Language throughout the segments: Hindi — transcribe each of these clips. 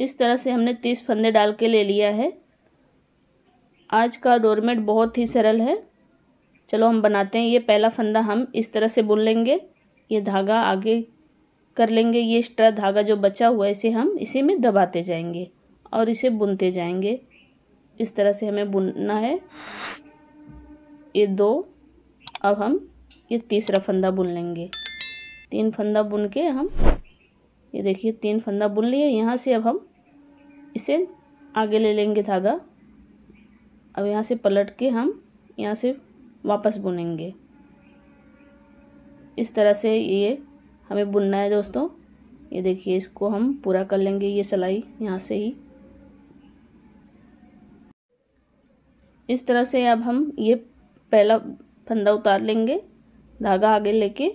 इस तरह से हमने तीस फंदे डाल के ले लिया है आज का डोरमेट बहुत ही सरल है चलो हम बनाते हैं ये पहला फंदा हम इस तरह से बुन लेंगे ये धागा आगे कर लेंगे ये एक्स्ट्रा धागा जो बचा हुआ है इसे हम इसी में दबाते जाएंगे और इसे बुनते जाएंगे इस तरह से हमें बुनना है ये दो अब हम ये तीसरा फंदा बुन लेंगे तीन फंदा बुन के हम ये देखिए तीन फंदा बुन लिए यहाँ से अब हम इसे आगे ले लेंगे धागा अब यहाँ से पलट के हम यहाँ से वापस बुनेंगे इस तरह से ये हमें बुनना है दोस्तों ये देखिए इसको हम पूरा कर लेंगे ये सिलाई यहाँ से ही इस तरह से अब हम ये पहला फंदा उतार लेंगे धागा आगे लेके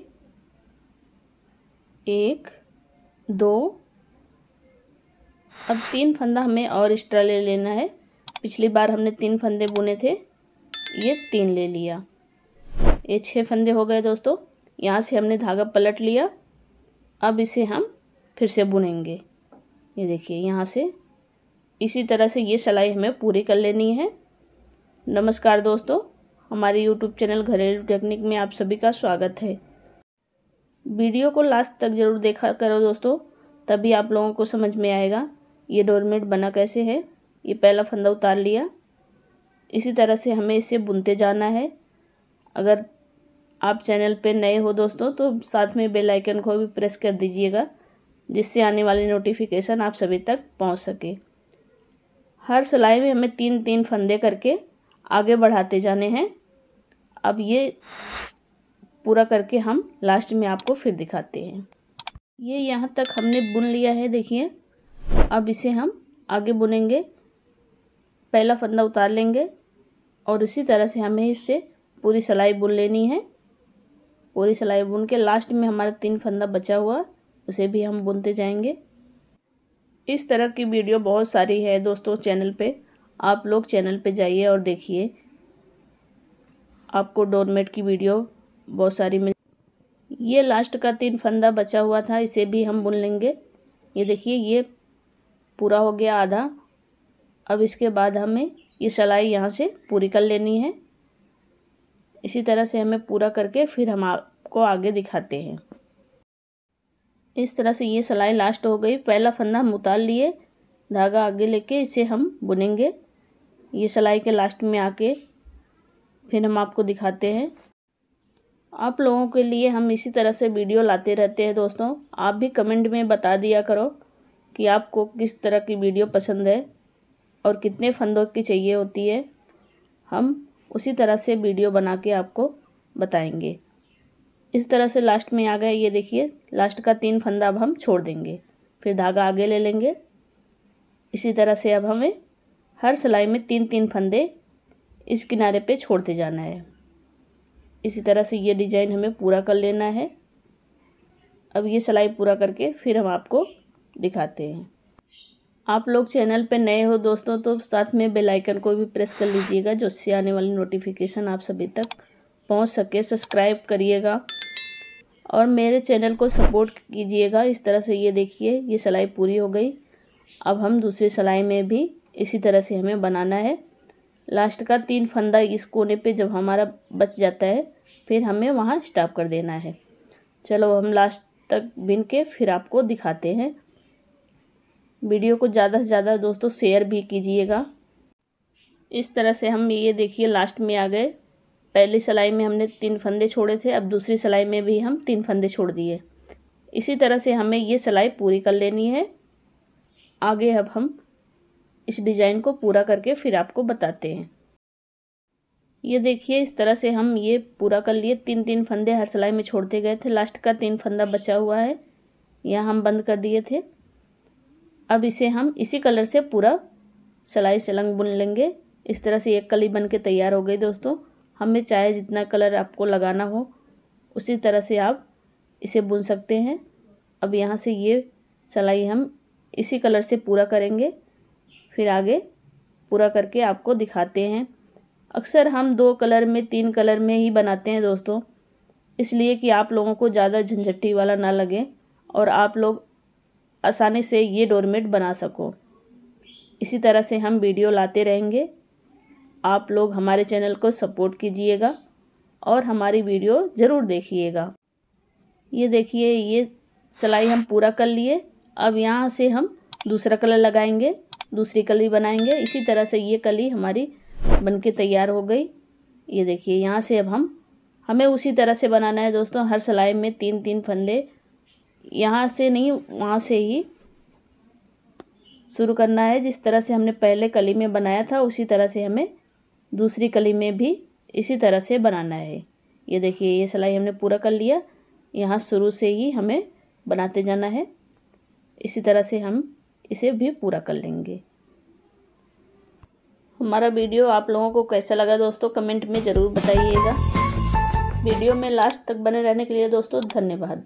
एक दो अब तीन फंदा हमें और एक्स्ट्रा ले लेना है पिछली बार हमने तीन फंदे बुने थे ये तीन ले लिया ये छः फंदे हो गए दोस्तों यहाँ से हमने धागा पलट लिया अब इसे हम फिर से बुनेंगे ये देखिए यहाँ से इसी तरह से ये सिलाई हमें पूरी कर लेनी है नमस्कार दोस्तों हमारे YouTube चैनल घरेलू टेक्निक में आप सभी का स्वागत है वीडियो को लास्ट तक ज़रूर देखा करो दोस्तों तभी आप लोगों को समझ में आएगा ये डोरमेट बना कैसे है ये पहला फंदा उतार लिया इसी तरह से हमें इसे बुनते जाना है अगर आप चैनल पे नए हो दोस्तों तो साथ में बेल आइकन को भी प्रेस कर दीजिएगा जिससे आने वाली नोटिफिकेशन आप सभी तक पहुंच सके हर सिलाई में हमें तीन तीन फंदे करके आगे बढ़ाते जाने हैं अब ये पूरा करके हम लास्ट में आपको फिर दिखाते हैं ये यहाँ तक हमने बुन लिया है देखिए अब इसे हम आगे बुनेंगे पहला फंदा उतार लेंगे और इसी तरह से हमें इससे पूरी सिलाई बुन लेनी है पूरी सिलाई बुन के लास्ट में हमारा तीन फंदा बचा हुआ उसे भी हम बुनते जाएंगे इस तरह की वीडियो बहुत सारी है दोस्तों चैनल पे आप लोग चैनल पे जाइए और देखिए आपको डोरमेट की वीडियो बहुत सारी मिल ये लास्ट का तीन फंदा बचा हुआ था इसे भी हम बुन लेंगे ये देखिए ये पूरा हो गया आधा अब इसके बाद हमें ये सलाई यहाँ से पूरी कर लेनी है इसी तरह से हमें पूरा करके फिर हम आपको आगे दिखाते हैं इस तरह से ये सलाई लास्ट हो गई पहला फंदा हम उतार लिए धागा आगे लेके इसे हम बुनेंगे ये सलाई के लास्ट में आके फिर हम आपको दिखाते हैं आप लोगों के लिए हम इसी तरह से वीडियो लाते रहते हैं दोस्तों आप भी कमेंट में बता दिया करो कि आपको किस तरह की वीडियो पसंद है और कितने फंदों की चाहिए होती है हम उसी तरह से वीडियो बना के आपको बताएंगे इस तरह से लास्ट में आ गए ये देखिए लास्ट का तीन फंदा अब हम छोड़ देंगे फिर धागा आगे ले लेंगे इसी तरह से अब हमें हर सिलाई में तीन तीन फंदे इस किनारे पे छोड़ते जाना है इसी तरह से ये डिजाइन हमें पूरा कर लेना है अब ये सिलाई पूरा करके फिर हम आपको दिखाते हैं आप लोग चैनल पर नए हो दोस्तों तो साथ में बेल आइकन को भी प्रेस कर लीजिएगा जिससे आने वाली नोटिफिकेशन आप सभी तक पहुंच सके सब्सक्राइब करिएगा और मेरे चैनल को सपोर्ट कीजिएगा इस तरह से ये देखिए ये सिलाई पूरी हो गई अब हम दूसरी सिलाई में भी इसी तरह से हमें बनाना है लास्ट का तीन फंदा इस कोने पे जब हमारा बच जाता है फिर हमें वहाँ स्टॉप कर देना है चलो हम लास्ट तक बिन के फिर आपको दिखाते हैं वीडियो को ज़्यादा से ज़्यादा दोस्तों शेयर भी कीजिएगा इस तरह से हम ये देखिए लास्ट में आ गए पहली सिलाई में हमने तीन फंदे छोड़े थे अब दूसरी सिलाई में भी हम तीन फंदे छोड़ दिए इसी तरह से हमें ये सिलाई पूरी कर लेनी है आगे अब हम इस डिज़ाइन को पूरा करके फिर आपको बताते हैं ये देखिए इस तरह से हम ये पूरा कर लिए तीन तीन फंदे हर सिलाई में छोड़ते गए थे लास्ट का तीन फंदा बचा हुआ है यह हम बंद कर दिए थे अब इसे हम इसी कलर से पूरा सलाई सलंग बुन लेंगे इस तरह से एक कली बन के तैयार हो गई दोस्तों हमें चाहे जितना कलर आपको लगाना हो उसी तरह से आप इसे बुन सकते हैं अब यहाँ से ये सलाई हम इसी कलर से पूरा करेंगे फिर आगे पूरा करके आपको दिखाते हैं अक्सर हम दो कलर में तीन कलर में ही बनाते हैं दोस्तों इसलिए कि आप लोगों को ज़्यादा झंझटी वाला ना लगे और आप लोग आसानी से ये डोरमेट बना सको इसी तरह से हम वीडियो लाते रहेंगे आप लोग हमारे चैनल को सपोर्ट कीजिएगा और हमारी वीडियो ज़रूर देखिएगा ये देखिए ये सिलाई हम पूरा कर लिए अब यहाँ से हम दूसरा कलर लगाएंगे दूसरी कली बनाएंगे इसी तरह से ये कली हमारी बनके तैयार हो गई ये देखिए यहाँ से अब हम हमें उसी तरह से बनाना है दोस्तों हर सिलाई में तीन तीन फंदे यहाँ से नहीं वहाँ से ही शुरू करना है जिस तरह से हमने पहले कली में बनाया था उसी तरह से हमें दूसरी कली में भी इसी तरह से बनाना है ये देखिए ये सिलाई हमने पूरा कर लिया यहाँ शुरू से ही हमें बनाते जाना है इसी तरह से हम इसे भी पूरा कर लेंगे हमारा वीडियो आप लोगों को कैसा लगा दोस्तों कमेंट में ज़रूर बताइएगा वीडियो में लास्ट तक बने रहने के लिए दोस्तों धन्यवाद